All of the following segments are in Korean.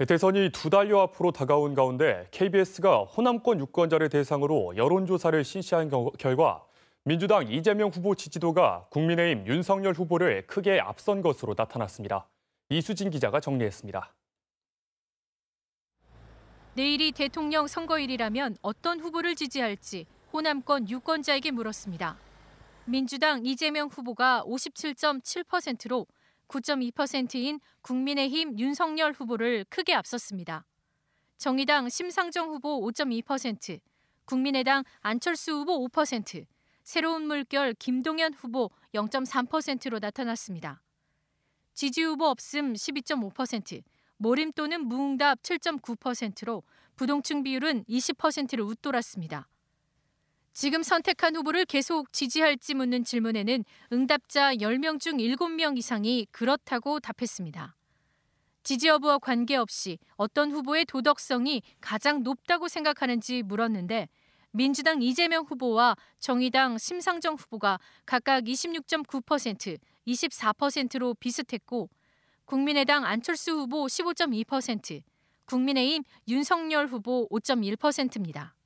네, 대선이 두 달여 앞으로 다가온 가운데 KBS가 호남권 유권자를 대상으로 여론조사를 실시한 결과 민주당 이재명 후보 지지도가 국민의힘 윤석열 후보를 크게 앞선 것으로 나타났습니다. 이수진 기자가 정리했습니다. 내일이 대통령 선거일이라면 어떤 후보를 지지할지 호남권 유권자에게 물었습니다. 민주당 이재명 후보가 57.7%로 9.2%인 국민의힘 윤석열 후보를 크게 앞섰습니다. 정의당 심상정 후보 5.2%, 국민의당 안철수 후보 5%, 새로운 물결 김동연 후보 0.3%로 나타났습니다. 지지 후보 없음 12.5%, 모림 또는 무응답 7.9%로 부동층 비율은 20%를 웃돌았습니다. 지금 선택한 후보를 계속 지지할지 묻는 질문에는 응답자 10명 중 7명 이상이 그렇다고 답했습니다. 지지 여부와 관계없이 어떤 후보의 도덕성이 가장 높다고 생각하는지 물었는데 민주당 이재명 후보와 정의당 심상정 후보가 각각 26.9%, 24%로 비슷했고 국민의당 안철수 후보 15.2%, 국민의힘 윤석열 후보 5.1%입니다.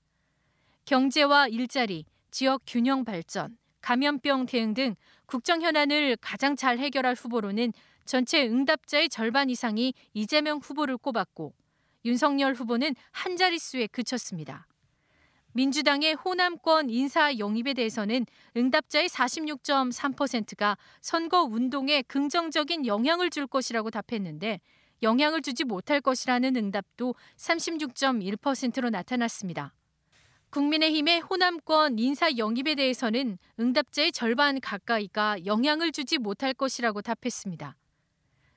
경제와 일자리, 지역 균형 발전, 감염병 대응 등 국정 현안을 가장 잘 해결할 후보로는 전체 응답자의 절반 이상이 이재명 후보를 꼽았고 윤석열 후보는 한 자릿수에 그쳤습니다. 민주당의 호남권 인사 영입에 대해서는 응답자의 46.3%가 선거 운동에 긍정적인 영향을 줄 것이라고 답했는데 영향을 주지 못할 것이라는 응답도 36.1%로 나타났습니다. 국민의힘의 호남권 인사 영입에 대해서는 응답자의 절반 가까이가 영향을 주지 못할 것이라고 답했습니다.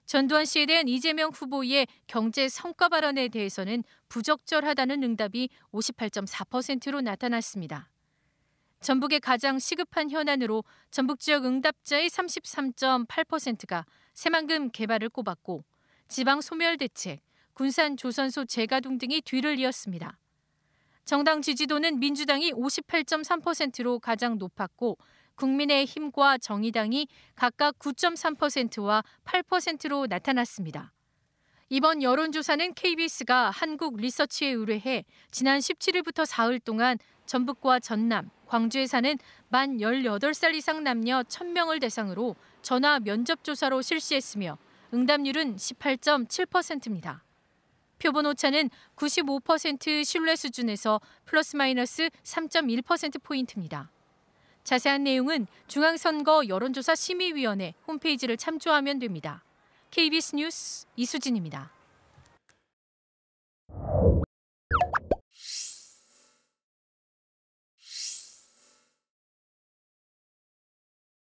전두환 씨에 대한 이재명 후보의 경제 성과 발언에 대해서는 부적절하다는 응답이 58.4%로 나타났습니다. 전북의 가장 시급한 현안으로 전북 지역 응답자의 33.8%가 새만금 개발을 꼽았고 지방 소멸 대책, 군산 조선소 재가동 등이 뒤를 이었습니다. 정당 지지도는 민주당이 58.3%로 가장 높았고 국민의힘과 정의당이 각각 9.3%와 8%로 나타났습니다. 이번 여론조사는 KBS가 한국 리서치에 의뢰해 지난 17일부터 사흘 동안 전북과 전남, 광주에 사는 만 18살 이상 남녀 1000명을 대상으로 전화 면접 조사로 실시했으며 응답률은 18.7%입니다. 표본 오차는 95% 신뢰 수준에서 플러스 마이너스 3.1%포인트입니다. 자세한 내용은 중앙선거 여론조사 심의위원회 홈페이지를 참조하면 됩니다. KBS 뉴스 이수진입니다.